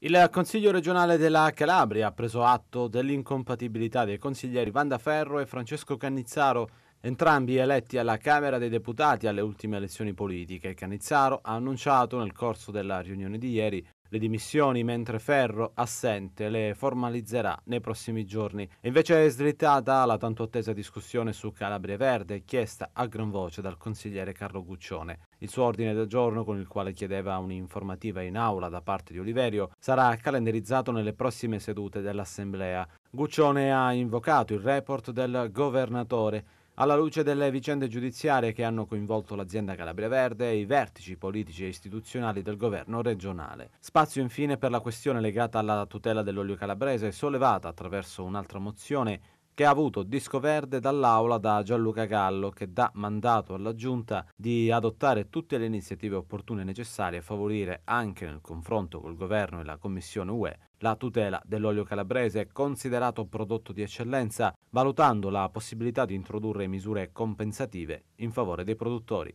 Il Consiglio regionale della Calabria ha preso atto dell'incompatibilità dei consiglieri Vanda Ferro e Francesco Cannizzaro, entrambi eletti alla Camera dei Deputati alle ultime elezioni politiche. Cannizzaro ha annunciato nel corso della riunione di ieri le dimissioni, mentre Ferro, assente, le formalizzerà nei prossimi giorni. invece è slittata la tanto attesa discussione su Calabria Verde, chiesta a gran voce dal consigliere Carlo Guccione. Il suo ordine del giorno, con il quale chiedeva un'informativa in aula da parte di Oliverio, sarà calendarizzato nelle prossime sedute dell'Assemblea. Guccione ha invocato il report del governatore alla luce delle vicende giudiziarie che hanno coinvolto l'azienda Calabria Verde e i vertici politici e istituzionali del governo regionale. Spazio infine per la questione legata alla tutela dell'olio calabrese sollevata attraverso un'altra mozione che ha avuto disco verde dall'Aula da Gianluca Gallo che dà mandato alla Giunta di adottare tutte le iniziative opportune e necessarie a favorire anche nel confronto col Governo e la Commissione UE la tutela dell'olio calabrese è considerato prodotto di eccellenza, valutando la possibilità di introdurre misure compensative in favore dei produttori.